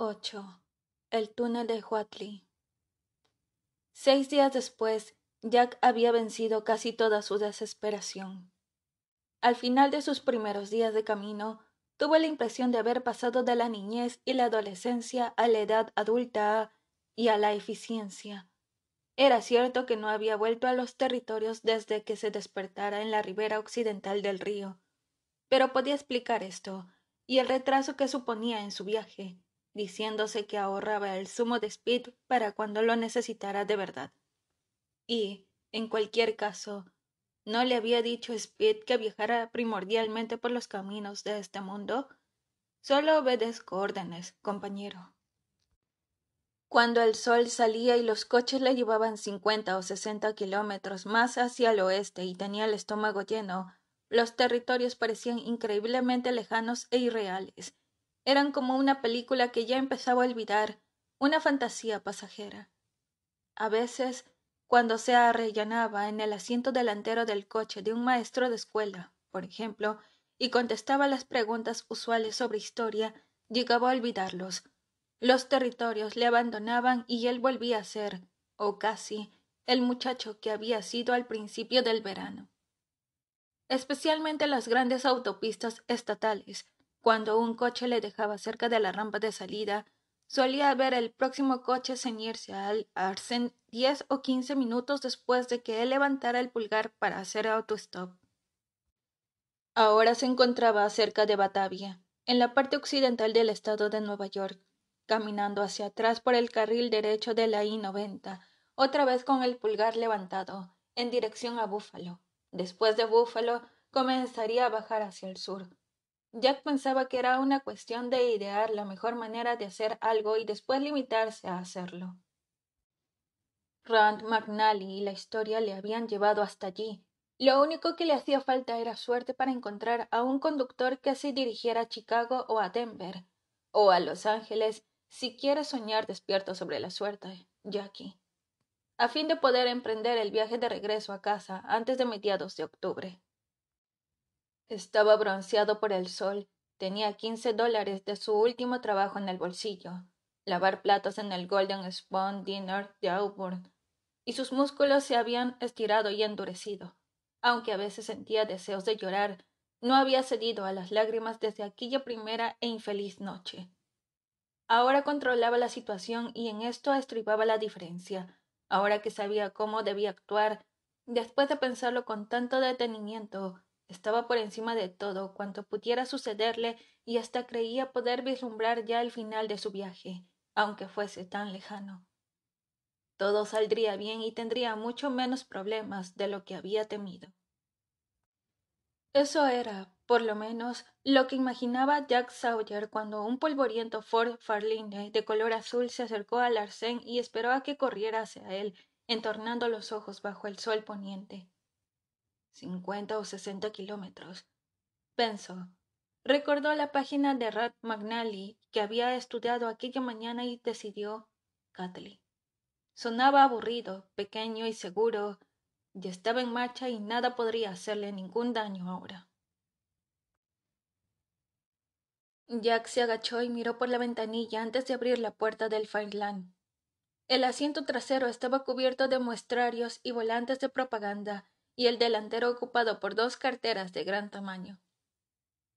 8. El túnel de Huatli. Seis días después, Jack había vencido casi toda su desesperación. Al final de sus primeros días de camino, tuvo la impresión de haber pasado de la niñez y la adolescencia a la edad adulta y a la eficiencia. Era cierto que no había vuelto a los territorios desde que se despertara en la ribera occidental del río, pero podía explicar esto y el retraso que suponía en su viaje diciéndose que ahorraba el sumo de Speed para cuando lo necesitara de verdad. Y, en cualquier caso, ¿no le había dicho Speed que viajara primordialmente por los caminos de este mundo? Solo obedezco órdenes, compañero. Cuando el sol salía y los coches le llevaban cincuenta o sesenta kilómetros más hacia el oeste y tenía el estómago lleno, los territorios parecían increíblemente lejanos e irreales, eran como una película que ya empezaba a olvidar, una fantasía pasajera. A veces, cuando se arrellanaba en el asiento delantero del coche de un maestro de escuela, por ejemplo, y contestaba las preguntas usuales sobre historia, llegaba a olvidarlos. Los territorios le abandonaban y él volvía a ser, o casi, el muchacho que había sido al principio del verano. Especialmente las grandes autopistas estatales, cuando un coche le dejaba cerca de la rampa de salida, solía ver el próximo coche ceñirse al Arsen diez o quince minutos después de que él levantara el pulgar para hacer autostop. Ahora se encontraba cerca de Batavia, en la parte occidental del estado de Nueva York, caminando hacia atrás por el carril derecho de la I-90, otra vez con el pulgar levantado, en dirección a Búfalo. Después de Búfalo, comenzaría a bajar hacia el sur, Jack pensaba que era una cuestión de idear la mejor manera de hacer algo y después limitarse a hacerlo. Rand McNally y la historia le habían llevado hasta allí. Lo único que le hacía falta era suerte para encontrar a un conductor que así dirigiera a Chicago o a Denver, o a Los Ángeles, si quiere soñar despierto sobre la suerte, Jackie, a fin de poder emprender el viaje de regreso a casa antes de mediados de octubre. Estaba bronceado por el sol. Tenía quince dólares de su último trabajo en el bolsillo. Lavar platos en el Golden spawn Dinner de Auburn. Y sus músculos se habían estirado y endurecido. Aunque a veces sentía deseos de llorar, no había cedido a las lágrimas desde aquella primera e infeliz noche. Ahora controlaba la situación y en esto estribaba la diferencia. Ahora que sabía cómo debía actuar, después de pensarlo con tanto detenimiento, estaba por encima de todo cuanto pudiera sucederle y hasta creía poder vislumbrar ya el final de su viaje, aunque fuese tan lejano. Todo saldría bien y tendría mucho menos problemas de lo que había temido. Eso era, por lo menos, lo que imaginaba Jack Sawyer cuando un polvoriento Ford Farline de color azul se acercó al arcén y esperó a que corriera hacia él, entornando los ojos bajo el sol poniente. 50 o sesenta kilómetros. Pensó. Recordó la página de Rat McNally que había estudiado aquella mañana y decidió Catley. Sonaba aburrido, pequeño y seguro, ya estaba en marcha y nada podría hacerle ningún daño ahora. Jack se agachó y miró por la ventanilla antes de abrir la puerta del fireland El asiento trasero estaba cubierto de muestrarios y volantes de propaganda y el delantero ocupado por dos carteras de gran tamaño.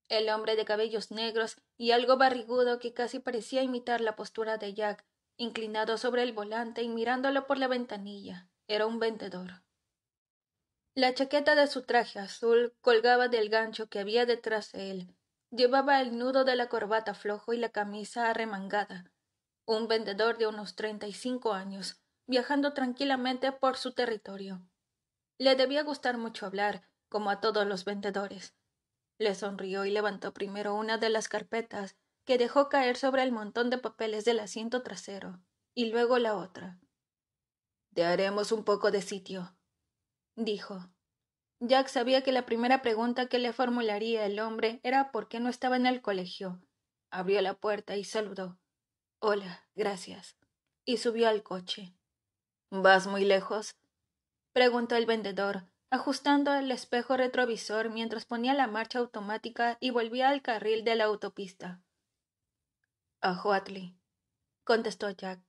El hombre de cabellos negros y algo barrigudo que casi parecía imitar la postura de Jack, inclinado sobre el volante y mirándolo por la ventanilla, era un vendedor. La chaqueta de su traje azul colgaba del gancho que había detrás de él. Llevaba el nudo de la corbata flojo y la camisa arremangada. Un vendedor de unos treinta y cinco años, viajando tranquilamente por su territorio. Le debía gustar mucho hablar, como a todos los vendedores. Le sonrió y levantó primero una de las carpetas, que dejó caer sobre el montón de papeles del asiento trasero, y luego la otra. Te haremos un poco de sitio, dijo. Jack sabía que la primera pregunta que le formularía el hombre era por qué no estaba en el colegio. Abrió la puerta y saludó. Hola, gracias. Y subió al coche. ¿Vas muy lejos? preguntó el vendedor, ajustando el espejo retrovisor mientras ponía la marcha automática y volvía al carril de la autopista. A huatli contestó Jack.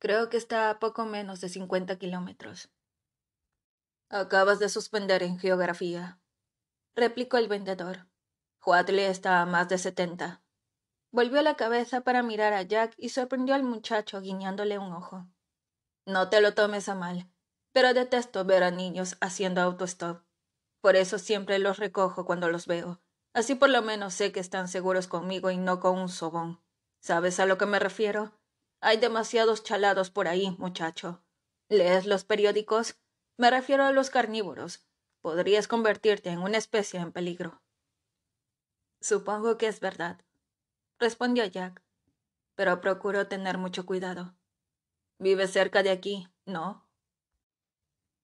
Creo que está a poco menos de cincuenta kilómetros. Acabas de suspender en geografía, replicó el vendedor. Huatley está a más de setenta. Volvió la cabeza para mirar a Jack y sorprendió al muchacho guiñándole un ojo. No te lo tomes a mal pero detesto ver a niños haciendo autostop. Por eso siempre los recojo cuando los veo. Así por lo menos sé que están seguros conmigo y no con un sobón. ¿Sabes a lo que me refiero? Hay demasiados chalados por ahí, muchacho. ¿Lees los periódicos? Me refiero a los carnívoros. Podrías convertirte en una especie en peligro. Supongo que es verdad, respondió Jack, pero procuro tener mucho cuidado. Vive cerca de aquí, ¿no?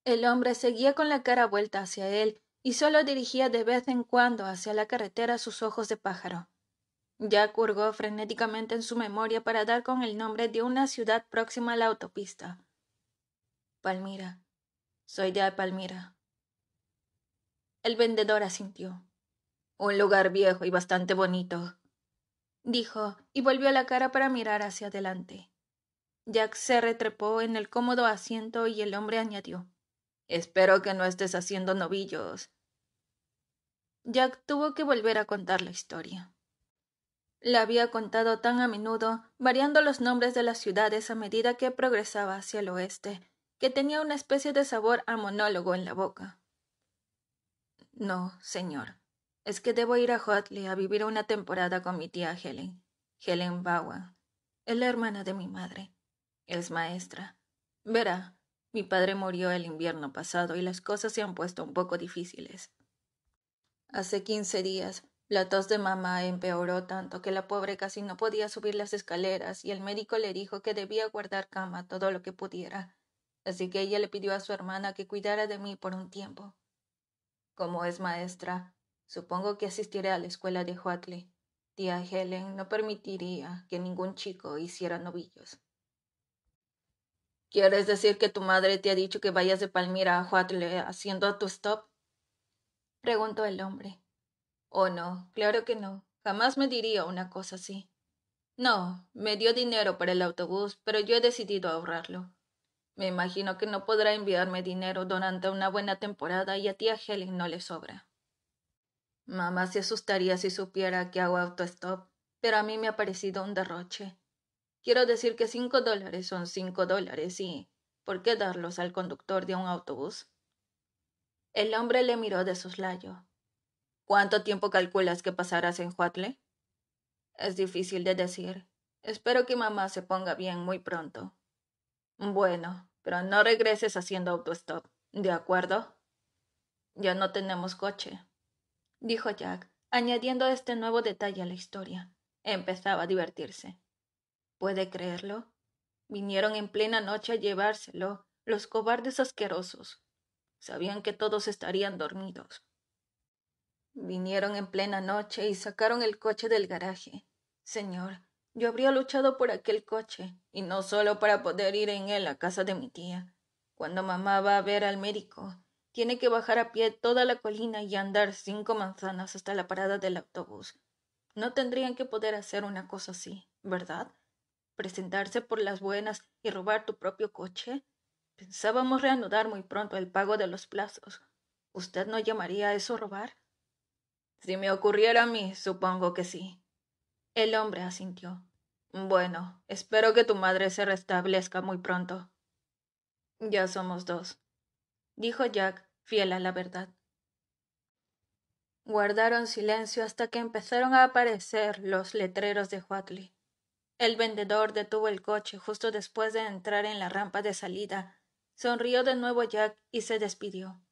El hombre seguía con la cara vuelta hacia él y solo dirigía de vez en cuando hacia la carretera sus ojos de pájaro. Jack hurgó frenéticamente en su memoria para dar con el nombre de una ciudad próxima a la autopista. Palmira. Soy de Palmira. El vendedor asintió. Un lugar viejo y bastante bonito, dijo, y volvió la cara para mirar hacia adelante. Jack se retrepó en el cómodo asiento y el hombre añadió Espero que no estés haciendo novillos. Jack tuvo que volver a contar la historia. La había contado tan a menudo, variando los nombres de las ciudades a medida que progresaba hacia el oeste, que tenía una especie de sabor a monólogo en la boca. No, señor. Es que debo ir a Hotley a vivir una temporada con mi tía Helen, Helen Bawa. Es la hermana de mi madre. Es maestra. Verá, mi padre murió el invierno pasado y las cosas se han puesto un poco difíciles. Hace quince días, la tos de mamá empeoró tanto que la pobre casi no podía subir las escaleras y el médico le dijo que debía guardar cama todo lo que pudiera, así que ella le pidió a su hermana que cuidara de mí por un tiempo. Como es maestra, supongo que asistiré a la escuela de Huatley. Tía Helen no permitiría que ningún chico hiciera novillos. ¿Quieres decir que tu madre te ha dicho que vayas de Palmira a Huatle eh, haciendo tu stop? Preguntó el hombre. Oh, no, claro que no. Jamás me diría una cosa así. No, me dio dinero para el autobús, pero yo he decidido ahorrarlo. Me imagino que no podrá enviarme dinero durante una buena temporada y a tía Helen no le sobra. Mamá se asustaría si supiera que hago autostop, pero a mí me ha parecido un derroche. Quiero decir que cinco dólares son cinco dólares y ¿por qué darlos al conductor de un autobús? El hombre le miró de soslayo. ¿Cuánto tiempo calculas que pasarás en Huatle? Es difícil de decir. Espero que mamá se ponga bien muy pronto. Bueno, pero no regreses haciendo autostop, ¿de acuerdo? Ya no tenemos coche, dijo Jack, añadiendo este nuevo detalle a la historia. Empezaba a divertirse. ¿Puede creerlo? Vinieron en plena noche a llevárselo los cobardes asquerosos. Sabían que todos estarían dormidos. Vinieron en plena noche y sacaron el coche del garaje. Señor, yo habría luchado por aquel coche, y no solo para poder ir en él a casa de mi tía. Cuando mamá va a ver al médico, tiene que bajar a pie toda la colina y andar cinco manzanas hasta la parada del autobús. No tendrían que poder hacer una cosa así, ¿verdad? presentarse por las buenas y robar tu propio coche? Pensábamos reanudar muy pronto el pago de los plazos. ¿Usted no llamaría a eso robar? Si me ocurriera a mí, supongo que sí. El hombre asintió. Bueno, espero que tu madre se restablezca muy pronto. Ya somos dos, dijo Jack, fiel a la verdad. Guardaron silencio hasta que empezaron a aparecer los letreros de el vendedor detuvo el coche justo después de entrar en la rampa de salida. Sonrió de nuevo Jack y se despidió.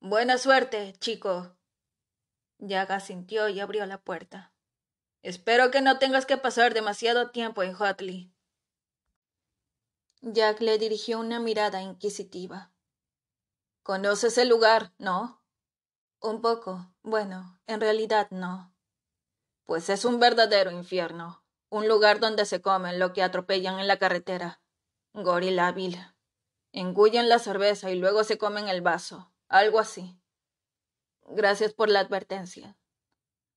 Buena suerte, chico. Jack asintió y abrió la puerta. Espero que no tengas que pasar demasiado tiempo en Hotley. Jack le dirigió una mirada inquisitiva. ¿Conoces el lugar, no? Un poco. Bueno, en realidad no. Pues es un verdadero infierno un lugar donde se comen lo que atropellan en la carretera. Gorila vil. Engullen la cerveza y luego se comen el vaso. Algo así. Gracias por la advertencia,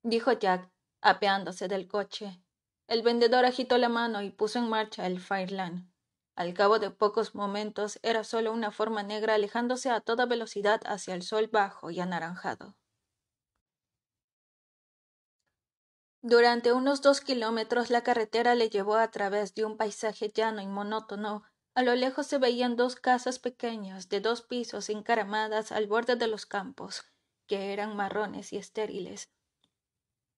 dijo Jack, apeándose del coche. El vendedor agitó la mano y puso en marcha el Fireland. Al cabo de pocos momentos era solo una forma negra alejándose a toda velocidad hacia el sol bajo y anaranjado. Durante unos dos kilómetros la carretera le llevó a través de un paisaje llano y monótono. A lo lejos se veían dos casas pequeñas de dos pisos encaramadas al borde de los campos, que eran marrones y estériles.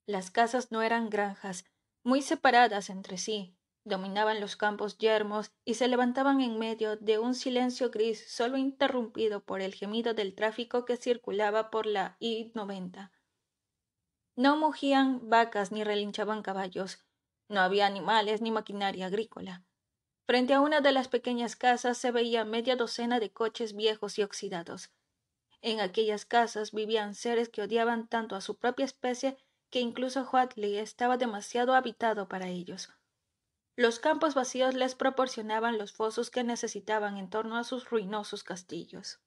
Las casas no eran granjas, muy separadas entre sí, dominaban los campos yermos y se levantaban en medio de un silencio gris solo interrumpido por el gemido del tráfico que circulaba por la I-90. No mugían vacas ni relinchaban caballos. No había animales ni maquinaria agrícola. Frente a una de las pequeñas casas se veía media docena de coches viejos y oxidados. En aquellas casas vivían seres que odiaban tanto a su propia especie que incluso Huatley estaba demasiado habitado para ellos. Los campos vacíos les proporcionaban los fosos que necesitaban en torno a sus ruinosos castillos.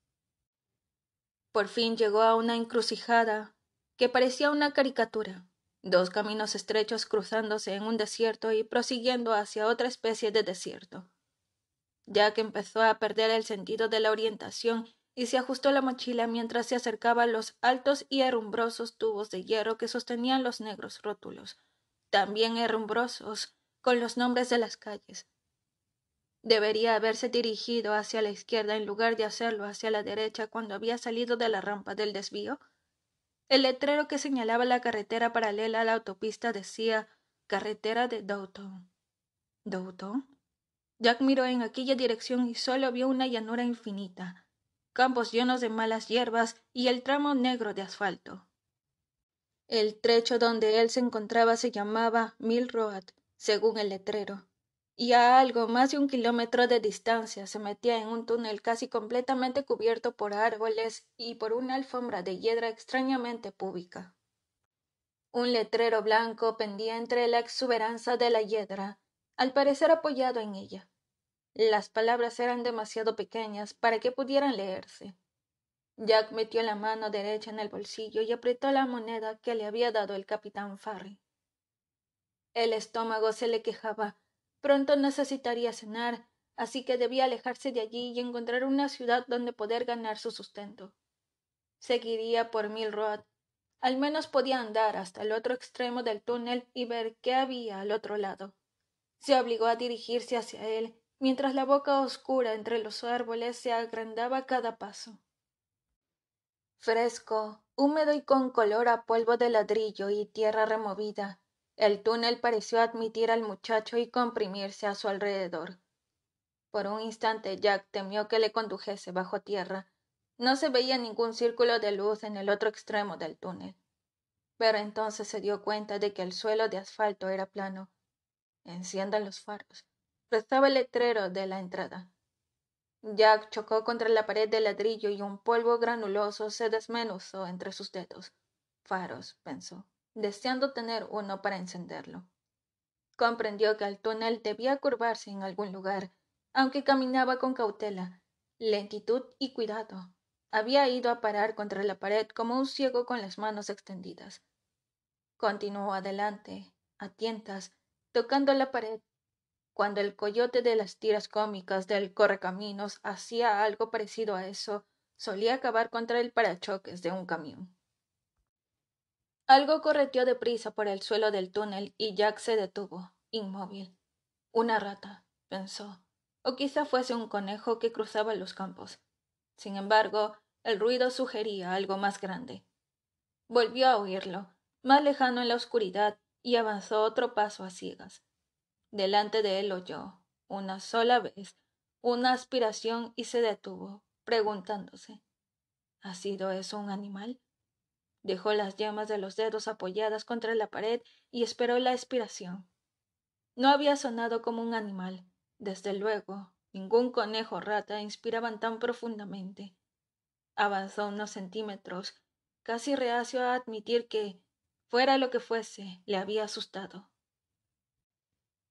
Por fin llegó a una encrucijada que parecía una caricatura dos caminos estrechos cruzándose en un desierto y prosiguiendo hacia otra especie de desierto. Jack empezó a perder el sentido de la orientación y se ajustó la mochila mientras se acercaba a los altos y herrumbrosos tubos de hierro que sostenían los negros rótulos, también herrumbrosos, con los nombres de las calles. Debería haberse dirigido hacia la izquierda en lugar de hacerlo hacia la derecha cuando había salido de la rampa del desvío, el letrero que señalaba la carretera paralela a la autopista decía Carretera de Doughton. ¿Doughton? Jack miró en aquella dirección y solo vio una llanura infinita, campos llenos de malas hierbas y el tramo negro de asfalto. El trecho donde él se encontraba se llamaba Mill Road, según el letrero, y a algo más de un kilómetro de distancia se metía en un túnel casi completamente cubierto por árboles y por una alfombra de hiedra extrañamente púbica. Un letrero blanco pendía entre la exuberanza de la hiedra, al parecer apoyado en ella. Las palabras eran demasiado pequeñas para que pudieran leerse. Jack metió la mano derecha en el bolsillo y apretó la moneda que le había dado el capitán Farry. El estómago se le quejaba Pronto necesitaría cenar, así que debía alejarse de allí y encontrar una ciudad donde poder ganar su sustento. Seguiría por Mill Al menos podía andar hasta el otro extremo del túnel y ver qué había al otro lado. Se obligó a dirigirse hacia él, mientras la boca oscura entre los árboles se agrandaba a cada paso. Fresco, húmedo y con color a polvo de ladrillo y tierra removida, el túnel pareció admitir al muchacho y comprimirse a su alrededor. Por un instante Jack temió que le condujese bajo tierra. No se veía ningún círculo de luz en el otro extremo del túnel. Pero entonces se dio cuenta de que el suelo de asfalto era plano. Enciendan los faros. Rezaba el letrero de la entrada. Jack chocó contra la pared de ladrillo y un polvo granuloso se desmenuzó entre sus dedos. Faros, pensó deseando tener uno para encenderlo. Comprendió que el túnel debía curvarse en algún lugar, aunque caminaba con cautela, lentitud y cuidado. Había ido a parar contra la pared como un ciego con las manos extendidas. Continuó adelante, a tientas, tocando la pared, cuando el coyote de las tiras cómicas del correcaminos hacía algo parecido a eso, solía acabar contra el parachoques de un camión. Algo correteó deprisa por el suelo del túnel y Jack se detuvo, inmóvil. Una rata, pensó, o quizá fuese un conejo que cruzaba los campos. Sin embargo, el ruido sugería algo más grande. Volvió a oírlo, más lejano en la oscuridad, y avanzó otro paso a ciegas. Delante de él oyó, una sola vez, una aspiración y se detuvo, preguntándose ¿Ha sido eso un animal? Dejó las llamas de los dedos apoyadas contra la pared y esperó la expiración. No había sonado como un animal. Desde luego, ningún conejo o rata inspiraban tan profundamente. Avanzó unos centímetros, casi reacio a admitir que, fuera lo que fuese, le había asustado.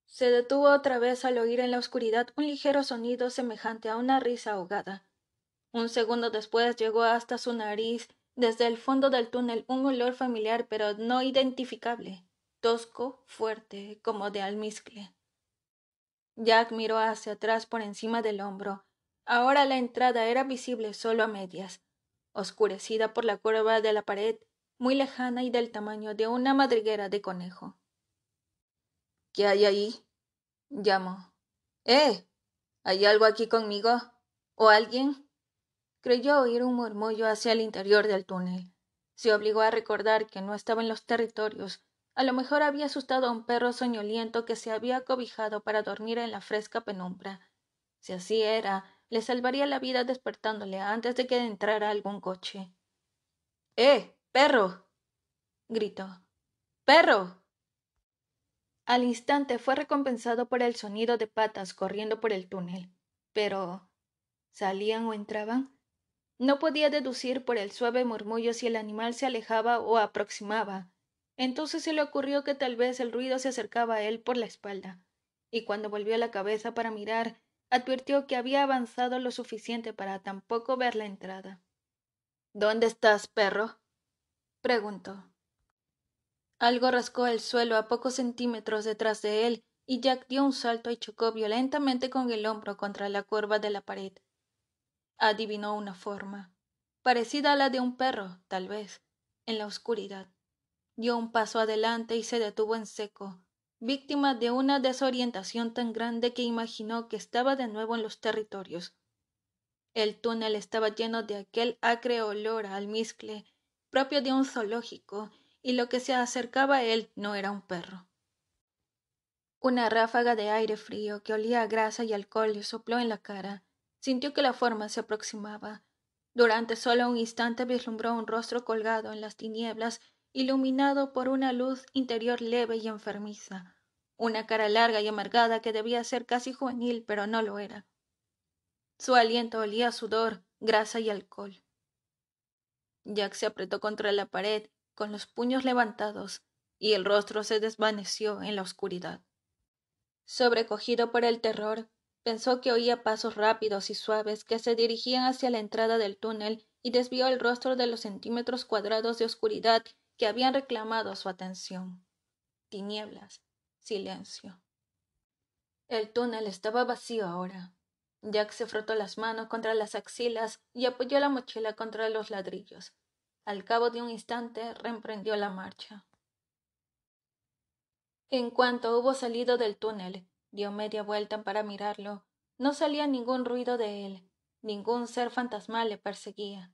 Se detuvo otra vez al oír en la oscuridad un ligero sonido semejante a una risa ahogada. Un segundo después llegó hasta su nariz desde el fondo del túnel un olor familiar pero no identificable, tosco, fuerte, como de almizcle. Jack miró hacia atrás por encima del hombro. Ahora la entrada era visible solo a medias, oscurecida por la curva de la pared, muy lejana y del tamaño de una madriguera de conejo. ¿Qué hay ahí? llamó. ¡Eh! ¿Hay algo aquí conmigo? ¿O alguien? Creyó oír un murmullo hacia el interior del túnel. Se obligó a recordar que no estaba en los territorios. A lo mejor había asustado a un perro soñoliento que se había cobijado para dormir en la fresca penumbra. Si así era, le salvaría la vida despertándole antes de que entrara algún coche. ¡Eh! ¡Perro! gritó. ¡Perro! Al instante fue recompensado por el sonido de patas corriendo por el túnel. Pero. ¿Salían o entraban? No podía deducir por el suave murmullo si el animal se alejaba o aproximaba. Entonces se le ocurrió que tal vez el ruido se acercaba a él por la espalda, y cuando volvió la cabeza para mirar, advirtió que había avanzado lo suficiente para tampoco ver la entrada. ¿Dónde estás, perro? preguntó. Algo rascó el suelo a pocos centímetros detrás de él, y Jack dio un salto y chocó violentamente con el hombro contra la curva de la pared adivinó una forma, parecida a la de un perro, tal vez, en la oscuridad. Dio un paso adelante y se detuvo en seco, víctima de una desorientación tan grande que imaginó que estaba de nuevo en los territorios. El túnel estaba lleno de aquel acre olor a almizcle propio de un zoológico, y lo que se acercaba a él no era un perro. Una ráfaga de aire frío que olía a grasa y alcohol le sopló en la cara Sintió que la forma se aproximaba. Durante solo un instante vislumbró un rostro colgado en las tinieblas, iluminado por una luz interior leve y enfermiza, una cara larga y amargada que debía ser casi juvenil, pero no lo era. Su aliento olía a sudor, grasa y alcohol. Jack se apretó contra la pared, con los puños levantados, y el rostro se desvaneció en la oscuridad. Sobrecogido por el terror, pensó que oía pasos rápidos y suaves que se dirigían hacia la entrada del túnel y desvió el rostro de los centímetros cuadrados de oscuridad que habían reclamado su atención. Tinieblas, silencio. El túnel estaba vacío ahora. Jack se frotó las manos contra las axilas y apoyó la mochila contra los ladrillos. Al cabo de un instante reemprendió la marcha. En cuanto hubo salido del túnel, dio media vuelta para mirarlo. No salía ningún ruido de él, ningún ser fantasmal le perseguía.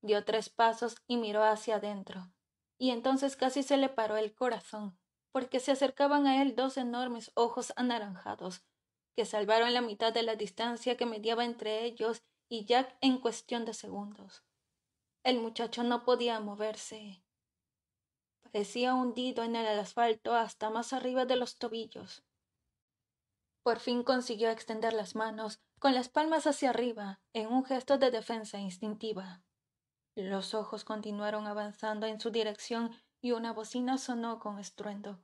Dio tres pasos y miró hacia adentro. Y entonces casi se le paró el corazón, porque se acercaban a él dos enormes ojos anaranjados, que salvaron la mitad de la distancia que mediaba entre ellos y Jack en cuestión de segundos. El muchacho no podía moverse. Parecía hundido en el asfalto hasta más arriba de los tobillos. Por fin consiguió extender las manos, con las palmas hacia arriba, en un gesto de defensa instintiva. Los ojos continuaron avanzando en su dirección y una bocina sonó con estruendo.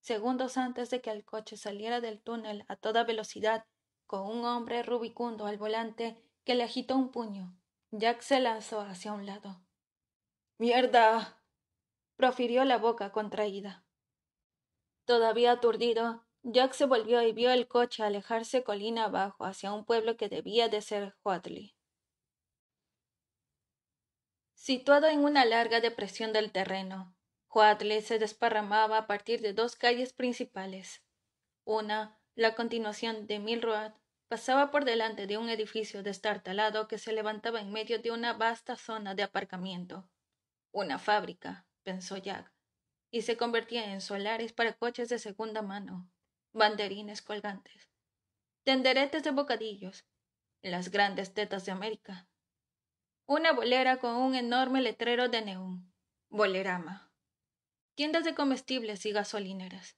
Segundos antes de que el coche saliera del túnel a toda velocidad, con un hombre rubicundo al volante que le agitó un puño, Jack se lanzó hacia un lado. ¡Mierda! profirió la boca contraída. Todavía aturdido, Jack se volvió y vio el coche alejarse colina abajo hacia un pueblo que debía de ser Huatley. Situado en una larga depresión del terreno, Huatley se desparramaba a partir de dos calles principales. Una, la continuación de Milroad, pasaba por delante de un edificio destartalado que se levantaba en medio de una vasta zona de aparcamiento. Una fábrica, pensó Jack, y se convertía en solares para coches de segunda mano banderines colgantes, tenderetes de bocadillos, las grandes tetas de América. Una bolera con un enorme letrero de neón, bolerama. Tiendas de comestibles y gasolineras.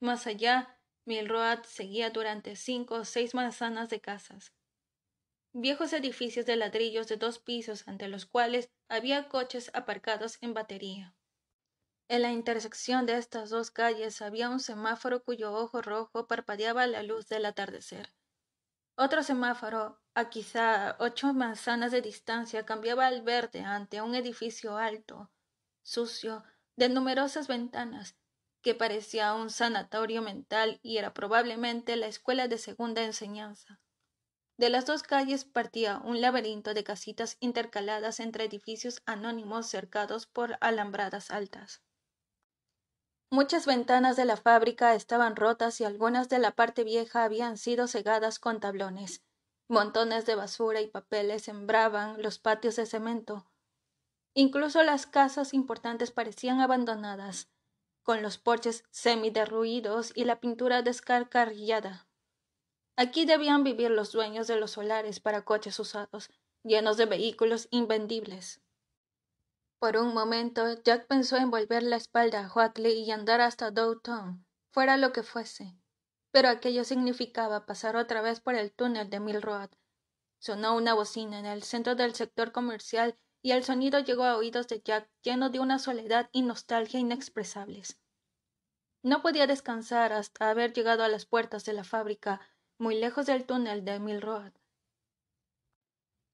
Más allá, Milroad seguía durante cinco o seis manzanas de casas. Viejos edificios de ladrillos de dos pisos ante los cuales había coches aparcados en batería. En la intersección de estas dos calles había un semáforo cuyo ojo rojo parpadeaba la luz del atardecer. Otro semáforo, a quizá ocho manzanas de distancia, cambiaba al verde ante un edificio alto, sucio, de numerosas ventanas, que parecía un sanatorio mental y era probablemente la escuela de segunda enseñanza. De las dos calles partía un laberinto de casitas intercaladas entre edificios anónimos cercados por alambradas altas. Muchas ventanas de la fábrica estaban rotas y algunas de la parte vieja habían sido cegadas con tablones. Montones de basura y papeles sembraban los patios de cemento. Incluso las casas importantes parecían abandonadas, con los porches semiderruidos y la pintura descarcarrillada. Aquí debían vivir los dueños de los solares para coches usados, llenos de vehículos invendibles. Por un momento, Jack pensó en volver la espalda a Huatley y andar hasta Dowtown, fuera lo que fuese. Pero aquello significaba pasar otra vez por el túnel de Mill Sonó una bocina en el centro del sector comercial y el sonido llegó a oídos de Jack lleno de una soledad y nostalgia inexpresables. No podía descansar hasta haber llegado a las puertas de la fábrica, muy lejos del túnel de Mill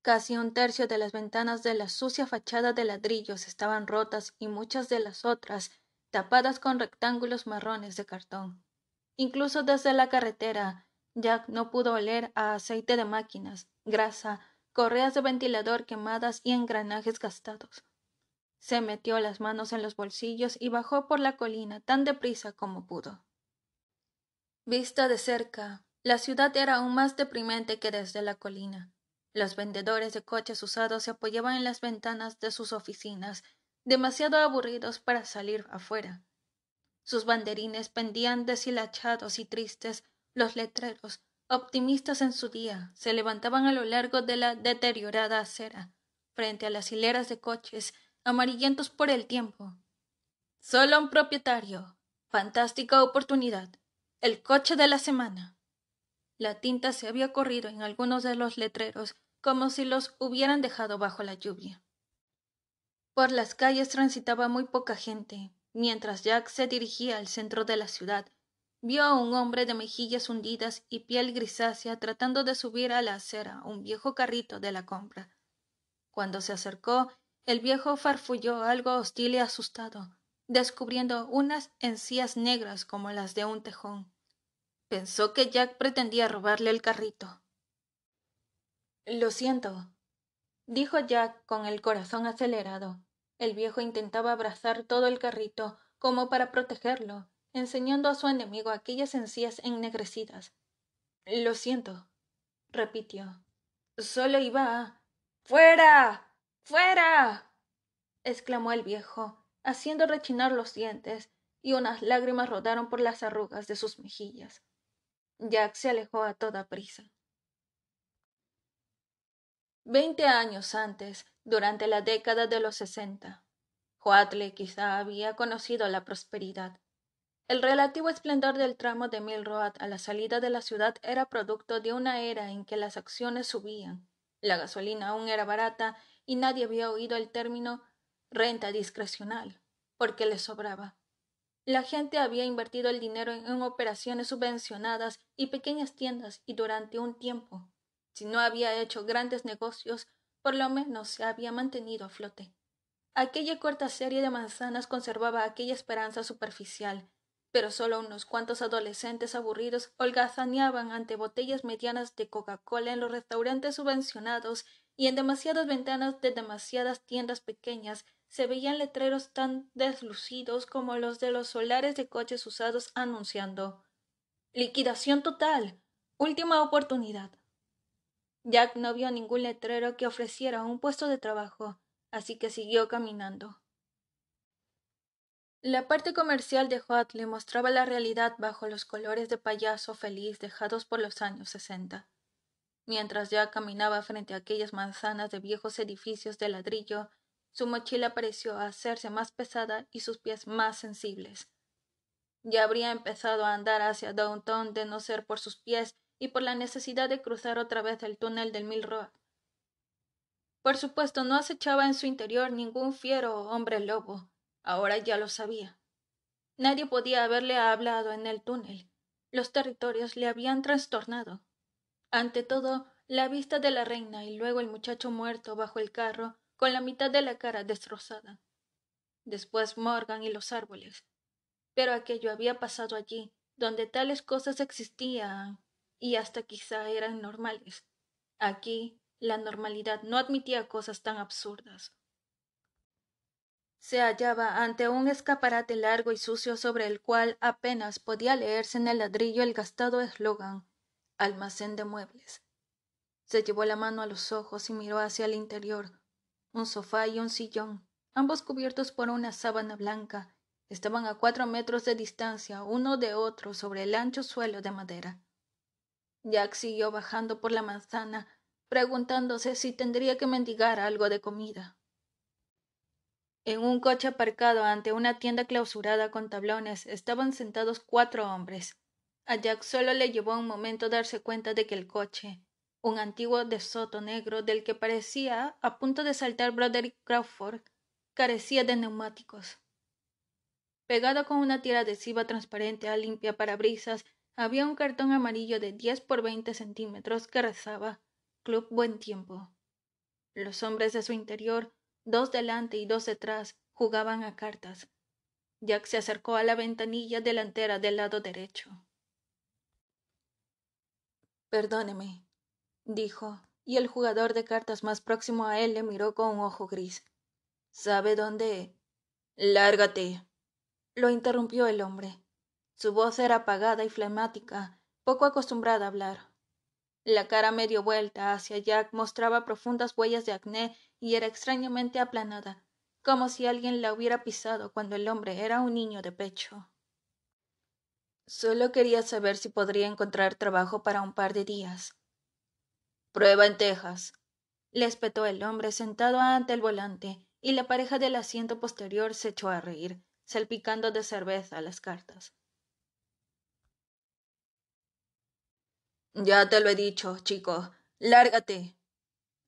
Casi un tercio de las ventanas de la sucia fachada de ladrillos estaban rotas y muchas de las otras tapadas con rectángulos marrones de cartón. Incluso desde la carretera, Jack no pudo oler a aceite de máquinas, grasa, correas de ventilador quemadas y engranajes gastados. Se metió las manos en los bolsillos y bajó por la colina tan deprisa como pudo. Vista de cerca, la ciudad era aún más deprimente que desde la colina. Los vendedores de coches usados se apoyaban en las ventanas de sus oficinas, demasiado aburridos para salir afuera. Sus banderines pendían deshilachados y tristes, los letreros, optimistas en su día, se levantaban a lo largo de la deteriorada acera, frente a las hileras de coches, amarillentos por el tiempo. Solo un propietario. Fantástica oportunidad. El coche de la semana. La tinta se había corrido en algunos de los letreros como si los hubieran dejado bajo la lluvia. Por las calles transitaba muy poca gente. Mientras Jack se dirigía al centro de la ciudad, vio a un hombre de mejillas hundidas y piel grisácea tratando de subir a la acera un viejo carrito de la compra. Cuando se acercó, el viejo farfulló algo hostil y asustado, descubriendo unas encías negras como las de un tejón. Pensó que Jack pretendía robarle el carrito. Lo siento, dijo Jack con el corazón acelerado. El viejo intentaba abrazar todo el carrito como para protegerlo, enseñando a su enemigo aquellas encías ennegrecidas. Lo siento, repitió. Solo iba ¡Fuera! ¡Fuera! exclamó el viejo, haciendo rechinar los dientes, y unas lágrimas rodaron por las arrugas de sus mejillas. Jack se alejó a toda prisa. Veinte años antes, durante la década de los sesenta, Joatle quizá había conocido la prosperidad. El relativo esplendor del tramo de Mill a la salida de la ciudad era producto de una era en que las acciones subían, la gasolina aún era barata y nadie había oído el término renta discrecional, porque le sobraba. La gente había invertido el dinero en operaciones subvencionadas y pequeñas tiendas y durante un tiempo si no había hecho grandes negocios, por lo menos se había mantenido a flote. Aquella corta serie de manzanas conservaba aquella esperanza superficial, pero solo unos cuantos adolescentes aburridos holgazaneaban ante botellas medianas de Coca-Cola en los restaurantes subvencionados y en demasiadas ventanas de demasiadas tiendas pequeñas se veían letreros tan deslucidos como los de los solares de coches usados anunciando Liquidación total. Última oportunidad. Jack no vio ningún letrero que ofreciera un puesto de trabajo, así que siguió caminando. La parte comercial de Huat le mostraba la realidad bajo los colores de payaso feliz dejados por los años sesenta. Mientras Jack caminaba frente a aquellas manzanas de viejos edificios de ladrillo, su mochila pareció hacerse más pesada y sus pies más sensibles. Ya habría empezado a andar hacia downtown de no ser por sus pies y por la necesidad de cruzar otra vez el túnel del Milroa. Por supuesto, no acechaba en su interior ningún fiero hombre lobo. Ahora ya lo sabía. Nadie podía haberle hablado en el túnel. Los territorios le habían trastornado. Ante todo, la vista de la reina y luego el muchacho muerto bajo el carro con la mitad de la cara destrozada. Después Morgan y los árboles. Pero aquello había pasado allí, donde tales cosas existían y hasta quizá eran normales. Aquí la normalidad no admitía cosas tan absurdas. Se hallaba ante un escaparate largo y sucio sobre el cual apenas podía leerse en el ladrillo el gastado eslogan almacén de muebles. Se llevó la mano a los ojos y miró hacia el interior. Un sofá y un sillón, ambos cubiertos por una sábana blanca, estaban a cuatro metros de distancia uno de otro sobre el ancho suelo de madera. Jack siguió bajando por la manzana, preguntándose si tendría que mendigar algo de comida. En un coche aparcado ante una tienda clausurada con tablones estaban sentados cuatro hombres. A Jack solo le llevó un momento darse cuenta de que el coche, un antiguo desoto negro del que parecía a punto de saltar Broderick Crawford, carecía de neumáticos. Pegado con una tira adhesiva transparente a limpia brisas, había un cartón amarillo de diez por veinte centímetros que rezaba Club Buen Tiempo. Los hombres de su interior, dos delante y dos detrás, jugaban a cartas. Jack se acercó a la ventanilla delantera del lado derecho. Perdóneme, dijo, y el jugador de cartas más próximo a él le miró con un ojo gris. ¿Sabe dónde? Lárgate. lo interrumpió el hombre. Su voz era apagada y flemática, poco acostumbrada a hablar. La cara medio vuelta hacia Jack mostraba profundas huellas de acné y era extrañamente aplanada, como si alguien la hubiera pisado cuando el hombre era un niño de pecho. Solo quería saber si podría encontrar trabajo para un par de días. Prueba en Texas, le espetó el hombre sentado ante el volante, y la pareja del asiento posterior se echó a reír, salpicando de cerveza las cartas. Ya te lo he dicho, chico. Lárgate.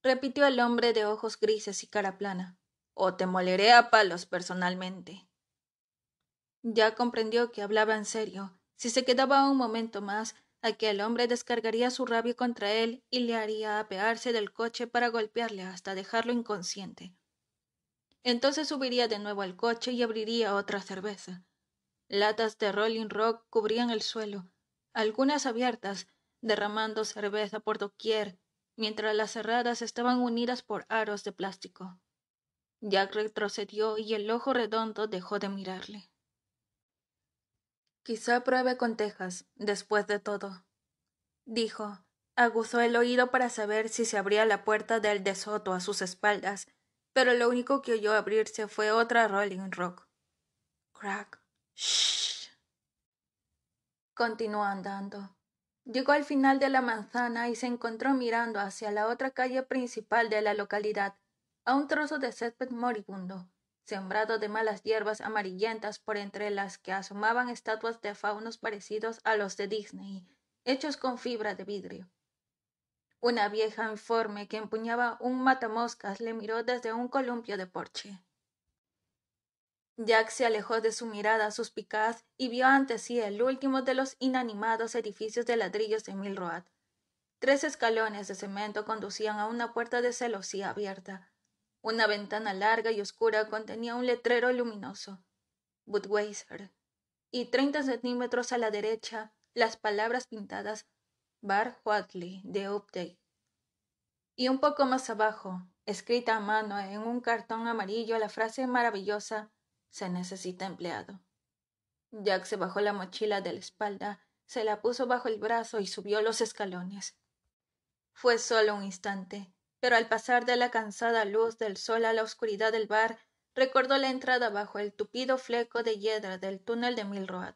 repitió el hombre de ojos grises y cara plana. O te moleré a palos personalmente. Ya comprendió que hablaba en serio. Si se quedaba un momento más, aquel hombre descargaría su rabia contra él y le haría apearse del coche para golpearle hasta dejarlo inconsciente. Entonces subiría de nuevo al coche y abriría otra cerveza. Latas de Rolling Rock cubrían el suelo, algunas abiertas, derramando cerveza por doquier, mientras las cerradas estaban unidas por aros de plástico. Jack retrocedió y el ojo redondo dejó de mirarle. Quizá pruebe con Texas, después de todo, dijo. Aguzó el oído para saber si se abría la puerta del desoto a sus espaldas, pero lo único que oyó abrirse fue otra Rolling Rock. Crack. Shh. Continuó andando. Llegó al final de la manzana y se encontró mirando hacia la otra calle principal de la localidad, a un trozo de césped moribundo, sembrado de malas hierbas amarillentas por entre las que asomaban estatuas de faunos parecidos a los de Disney, hechos con fibra de vidrio. Una vieja informe que empuñaba un matamoscas le miró desde un columpio de porche. Jack se alejó de su mirada suspicaz y vio ante sí el último de los inanimados edificios de ladrillos de Milroad. Tres escalones de cemento conducían a una puerta de celosía abierta. Una ventana larga y oscura contenía un letrero luminoso. Budweiser. Y treinta centímetros a la derecha, las palabras pintadas Bar Watley de Update. Y un poco más abajo, escrita a mano en un cartón amarillo, la frase maravillosa se necesita empleado. Jack se bajó la mochila de la espalda, se la puso bajo el brazo y subió los escalones. Fue solo un instante, pero al pasar de la cansada luz del sol a la oscuridad del bar, recordó la entrada bajo el tupido fleco de hiedra del túnel de Milroad.